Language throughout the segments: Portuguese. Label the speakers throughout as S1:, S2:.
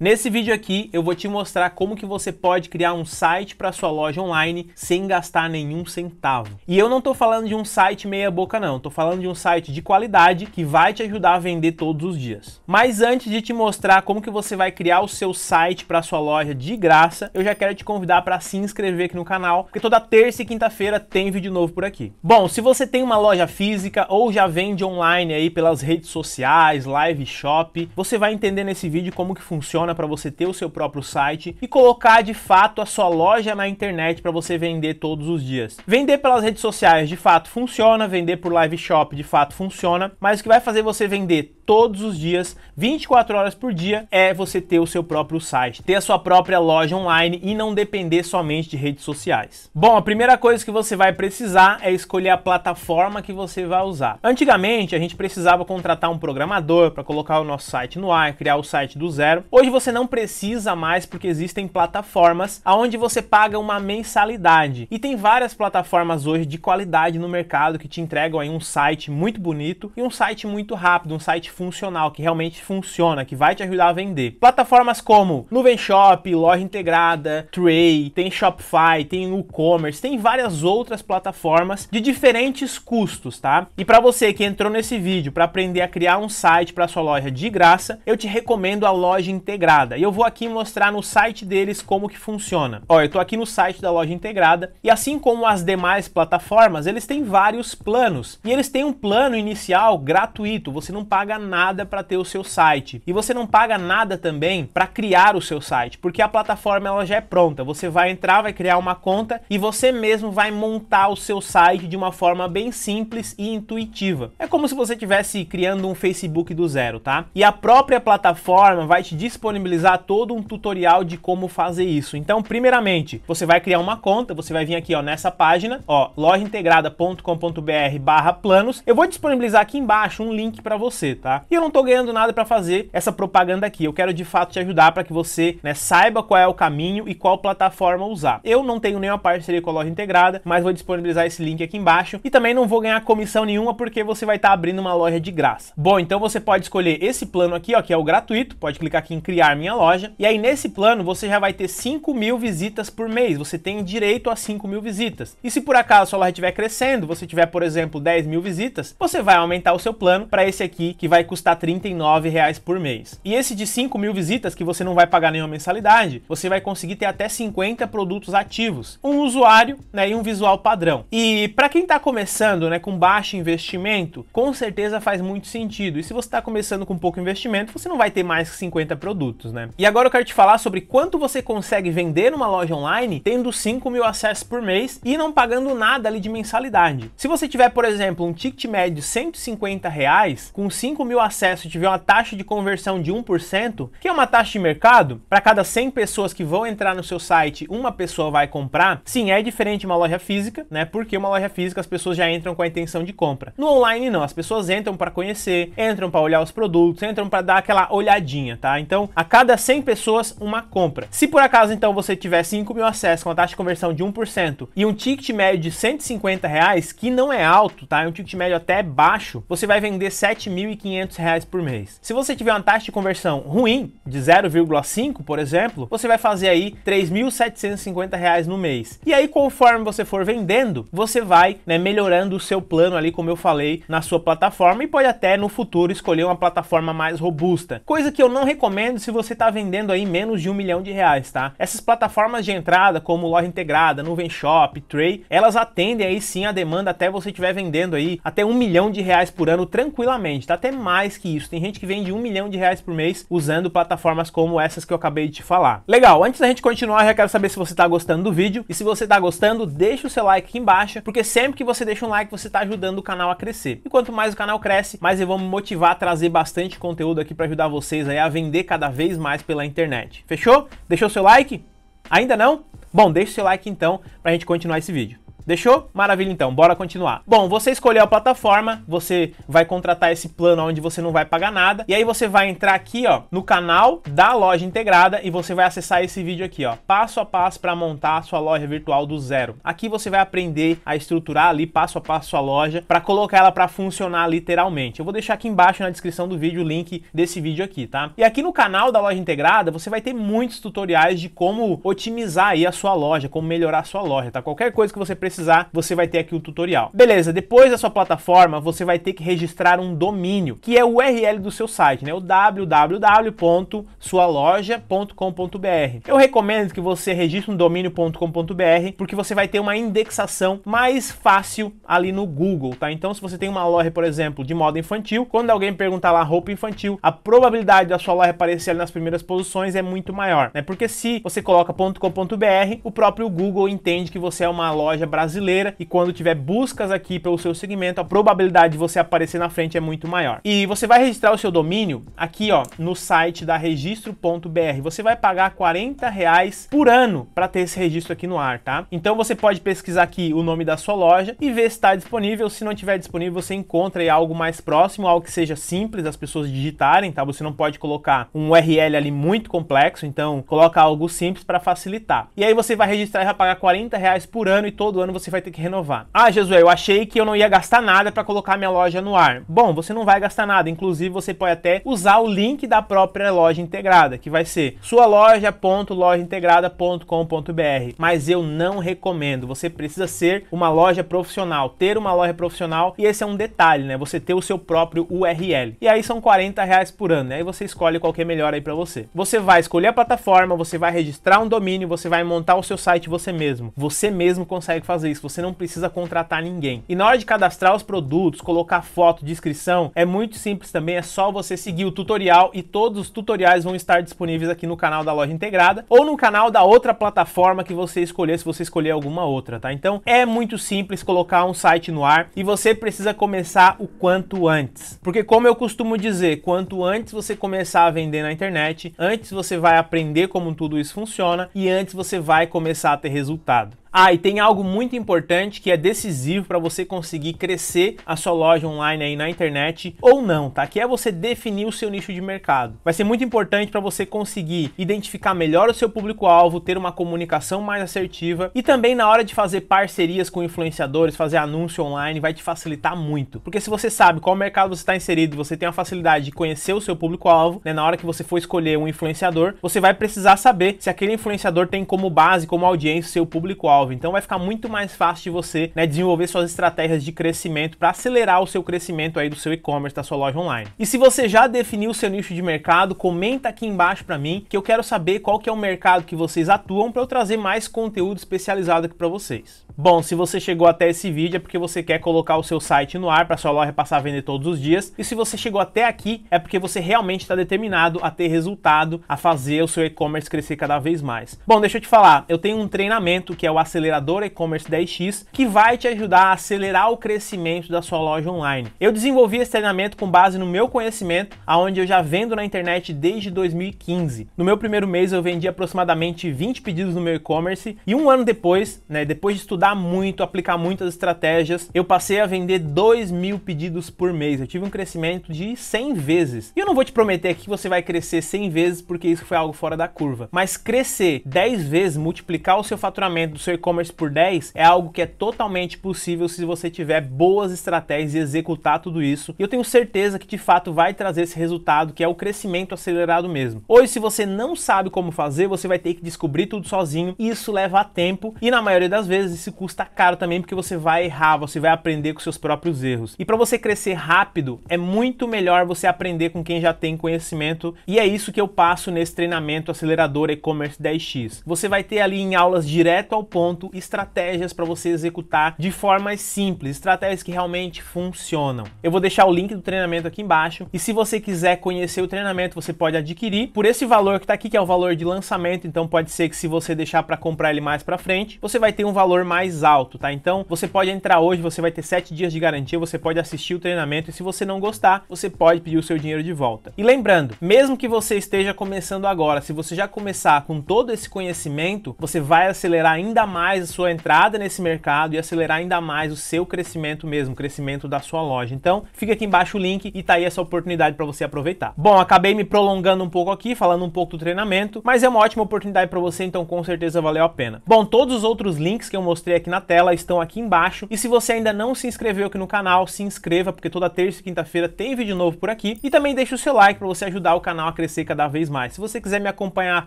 S1: Nesse vídeo aqui eu vou te mostrar como que você pode criar um site para sua loja online sem gastar nenhum centavo. E eu não estou falando de um site meia boca não, estou falando de um site de qualidade que vai te ajudar a vender todos os dias. Mas antes de te mostrar como que você vai criar o seu site para sua loja de graça, eu já quero te convidar para se inscrever aqui no canal, porque toda terça e quinta-feira tem vídeo novo por aqui. Bom, se você tem uma loja física ou já vende online aí pelas redes sociais, live shop, você vai entender nesse vídeo como que funciona funciona para você ter o seu próprio site e colocar de fato a sua loja na internet para você vender todos os dias. Vender pelas redes sociais de fato funciona, vender por live shop de fato funciona, mas o que vai fazer você vender todos os dias, 24 horas por dia, é você ter o seu próprio site, ter a sua própria loja online e não depender somente de redes sociais. Bom, a primeira coisa que você vai precisar é escolher a plataforma que você vai usar. Antigamente, a gente precisava contratar um programador para colocar o nosso site no ar, criar o site do zero. Hoje você não precisa mais porque existem plataformas aonde você paga uma mensalidade. E tem várias plataformas hoje de qualidade no mercado que te entregam aí um site muito bonito e um site muito rápido, um site funcional, que realmente funciona, que vai te ajudar a vender. Plataformas como Nuvem Shop, Loja Integrada, Tray, tem Shopify, tem WooCommerce, tem várias outras plataformas de diferentes custos, tá? E para você que entrou nesse vídeo para aprender a criar um site para sua loja de graça, eu te recomendo a Loja Integrada. E eu vou aqui mostrar no site deles como que funciona. Ó, eu tô aqui no site da Loja Integrada e assim como as demais plataformas, eles têm vários planos. E eles têm um plano inicial gratuito, você não paga nada para ter o seu site. E você não paga nada também para criar o seu site, porque a plataforma ela já é pronta. Você vai entrar, vai criar uma conta e você mesmo vai montar o seu site de uma forma bem simples e intuitiva. É como se você estivesse criando um Facebook do zero, tá? E a própria plataforma vai te disponibilizar todo um tutorial de como fazer isso. Então, primeiramente, você vai criar uma conta, você vai vir aqui ó, nessa página, ó, lojaintegrada.com.br barra planos. Eu vou disponibilizar aqui embaixo um link para você, tá? E eu não tô ganhando nada para fazer essa propaganda aqui. Eu quero de fato te ajudar para que você, né, saiba qual é o caminho e qual plataforma usar. Eu não tenho nenhuma parceria com a loja integrada, mas vou disponibilizar esse link aqui embaixo e também não vou ganhar comissão nenhuma porque você vai estar tá abrindo uma loja de graça. Bom, então você pode escolher esse plano aqui, ó, que é o gratuito, pode clicar aqui em criar minha loja e aí nesse plano você já vai ter 5 mil visitas por mês, você tem direito a 5 mil visitas. E se por acaso sua loja estiver crescendo, você tiver, por exemplo, 10 mil visitas, você vai aumentar o seu plano para esse aqui que vai vai custar R$39,00 por mês. E esse de 5 mil visitas, que você não vai pagar nenhuma mensalidade, você vai conseguir ter até 50 produtos ativos, um usuário né, e um visual padrão. E para quem está começando né, com baixo investimento, com certeza faz muito sentido. E se você está começando com pouco investimento, você não vai ter mais que 50 produtos. Né? E agora eu quero te falar sobre quanto você consegue vender numa loja online tendo 5 mil acessos por mês e não pagando nada ali de mensalidade. Se você tiver, por exemplo, um ticket médio de 150 reais, com 5 mil mil acessos tiver uma taxa de conversão de 1%, que é uma taxa de mercado, para cada 100 pessoas que vão entrar no seu site, uma pessoa vai comprar, sim, é diferente de uma loja física, né? Porque uma loja física as pessoas já entram com a intenção de compra. No online não, as pessoas entram para conhecer, entram para olhar os produtos, entram para dar aquela olhadinha, tá? Então, a cada 100 pessoas, uma compra. Se por acaso, então, você tiver 5 mil acessos com a taxa de conversão de 1% e um ticket médio de 150 reais, que não é alto, tá? É um ticket médio até baixo, você vai vender 7.500 reais por mês. Se você tiver uma taxa de conversão ruim, de 0,5, por exemplo, você vai fazer aí 3.750 reais no mês. E aí, conforme você for vendendo, você vai né, melhorando o seu plano ali, como eu falei, na sua plataforma e pode até no futuro escolher uma plataforma mais robusta. Coisa que eu não recomendo se você está vendendo aí menos de um milhão de reais, tá? Essas plataformas de entrada, como loja integrada, nuvem shop, Tray, elas atendem aí sim a demanda até você estiver vendendo aí até um milhão de reais por ano tranquilamente, tá? Até mais mais que isso. Tem gente que vende um milhão de reais por mês usando plataformas como essas que eu acabei de te falar. Legal, antes da gente continuar, eu já quero saber se você está gostando do vídeo. E se você está gostando, deixa o seu like aqui embaixo, porque sempre que você deixa um like, você está ajudando o canal a crescer. E quanto mais o canal cresce, mais eu vou me motivar a trazer bastante conteúdo aqui para ajudar vocês aí a vender cada vez mais pela internet. Fechou? Deixou seu like? Ainda não? Bom, deixa o seu like então para a gente continuar esse vídeo. Deixou? Maravilha então, bora continuar. Bom, você escolheu a plataforma, você vai contratar esse plano onde você não vai pagar nada, e aí você vai entrar aqui, ó, no canal da loja integrada e você vai acessar esse vídeo aqui, ó, passo a passo para montar a sua loja virtual do zero. Aqui você vai aprender a estruturar ali passo a passo a sua loja para colocar ela para funcionar literalmente. Eu vou deixar aqui embaixo na descrição do vídeo o link desse vídeo aqui, tá? E aqui no canal da loja integrada, você vai ter muitos tutoriais de como otimizar aí a sua loja, como melhorar a sua loja, tá? Qualquer coisa que você precisa precisar, você vai ter aqui o tutorial. Beleza, depois da sua plataforma, você vai ter que registrar um domínio, que é o URL do seu site, né? O www.sualoja.com.br. Eu recomendo que você registre um domínio.com.br, porque você vai ter uma indexação mais fácil ali no Google, tá? Então, se você tem uma loja, por exemplo, de moda infantil, quando alguém perguntar lá roupa infantil, a probabilidade da sua loja aparecer ali nas primeiras posições é muito maior, né? Porque se você coloca .com.br, o próprio Google entende que você é uma loja brasileira brasileira e quando tiver buscas aqui pelo seu segmento, a probabilidade de você aparecer na frente é muito maior. E você vai registrar o seu domínio aqui, ó, no site da registro.br. Você vai pagar 40 reais por ano para ter esse registro aqui no ar, tá? Então você pode pesquisar aqui o nome da sua loja e ver se está disponível. Se não tiver disponível, você encontra aí algo mais próximo, algo que seja simples das pessoas digitarem, tá? Você não pode colocar um URL ali muito complexo, então coloca algo simples para facilitar. E aí você vai registrar e vai pagar 40 reais por ano e todo ano você vai ter que renovar. Ah, Josué, eu achei que eu não ia gastar nada para colocar minha loja no ar. Bom, você não vai gastar nada, inclusive você pode até usar o link da própria loja integrada, que vai ser sua loja.lojaintegrada.com.br. Mas eu não recomendo, você precisa ser uma loja profissional, ter uma loja profissional e esse é um detalhe, né? Você ter o seu próprio URL. E aí são 40 reais por ano, né? Aí você escolhe qualquer é melhor aí para você. Você vai escolher a plataforma, você vai registrar um domínio, você vai montar o seu site você mesmo. Você mesmo consegue fazer fazer isso, você não precisa contratar ninguém. E na hora de cadastrar os produtos, colocar foto, descrição, é muito simples também, é só você seguir o tutorial e todos os tutoriais vão estar disponíveis aqui no canal da loja integrada ou no canal da outra plataforma que você escolher, se você escolher alguma outra, tá? Então é muito simples colocar um site no ar e você precisa começar o quanto antes. Porque como eu costumo dizer, quanto antes você começar a vender na internet, antes você vai aprender como tudo isso funciona e antes você vai começar a ter resultado. Ah, e tem algo muito importante que é decisivo para você conseguir crescer a sua loja online aí na internet ou não, tá? Que é você definir o seu nicho de mercado. Vai ser muito importante para você conseguir identificar melhor o seu público-alvo, ter uma comunicação mais assertiva e também na hora de fazer parcerias com influenciadores, fazer anúncio online, vai te facilitar muito. Porque se você sabe qual mercado você está inserido, você tem a facilidade de conhecer o seu público-alvo, né? Na hora que você for escolher um influenciador, você vai precisar saber se aquele influenciador tem como base, como audiência, o seu público-alvo. Então vai ficar muito mais fácil de você né, desenvolver suas estratégias de crescimento para acelerar o seu crescimento aí do seu e-commerce, da sua loja online. E se você já definiu o seu nicho de mercado, comenta aqui embaixo para mim que eu quero saber qual que é o mercado que vocês atuam para eu trazer mais conteúdo especializado aqui para vocês. Bom, se você chegou até esse vídeo é porque você quer colocar o seu site no ar para sua loja passar a vender todos os dias. E se você chegou até aqui é porque você realmente está determinado a ter resultado, a fazer o seu e-commerce crescer cada vez mais. Bom, deixa eu te falar, eu tenho um treinamento que é o acelerador e-commerce 10x, que vai te ajudar a acelerar o crescimento da sua loja online. Eu desenvolvi esse treinamento com base no meu conhecimento, aonde eu já vendo na internet desde 2015. No meu primeiro mês eu vendi aproximadamente 20 pedidos no meu e-commerce e um ano depois, né, depois de estudar muito, aplicar muitas estratégias, eu passei a vender 2 mil pedidos por mês. Eu tive um crescimento de 100 vezes. E eu não vou te prometer que você vai crescer 100 vezes porque isso foi algo fora da curva, mas crescer 10 vezes, multiplicar o seu faturamento do seu e-commerce por 10 é algo que é totalmente possível se você tiver boas estratégias e executar tudo isso. E eu tenho certeza que de fato vai trazer esse resultado que é o crescimento acelerado mesmo. Hoje, se você não sabe como fazer, você vai ter que descobrir tudo sozinho. Isso leva tempo e na maioria das vezes isso custa caro também porque você vai errar, você vai aprender com seus próprios erros. E para você crescer rápido, é muito melhor você aprender com quem já tem conhecimento e é isso que eu passo nesse treinamento acelerador e-commerce 10x. Você vai ter ali em aulas direto ao ponto quanto estratégias para você executar de formas simples, estratégias que realmente funcionam. Eu vou deixar o link do treinamento aqui embaixo e se você quiser conhecer o treinamento, você pode adquirir por esse valor que está aqui, que é o valor de lançamento, então pode ser que se você deixar para comprar ele mais para frente, você vai ter um valor mais alto, tá? Então você pode entrar hoje, você vai ter 7 dias de garantia, você pode assistir o treinamento e se você não gostar, você pode pedir o seu dinheiro de volta. E lembrando, mesmo que você esteja começando agora, se você já começar com todo esse conhecimento, você vai acelerar ainda mais mais a sua entrada nesse mercado e acelerar ainda mais o seu crescimento mesmo, o crescimento da sua loja. Então, fica aqui embaixo o link e tá aí essa oportunidade para você aproveitar. Bom, acabei me prolongando um pouco aqui, falando um pouco do treinamento, mas é uma ótima oportunidade para você, então com certeza valeu a pena. Bom, todos os outros links que eu mostrei aqui na tela estão aqui embaixo e se você ainda não se inscreveu aqui no canal, se inscreva porque toda terça e quinta-feira tem vídeo novo por aqui e também deixa o seu like para você ajudar o canal a crescer cada vez mais. Se você quiser me acompanhar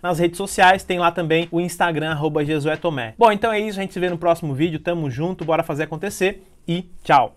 S1: nas redes sociais, tem lá também o Instagram arroba Tomé. Bom, então é isso, a gente se vê no próximo vídeo, tamo junto, bora fazer acontecer e tchau!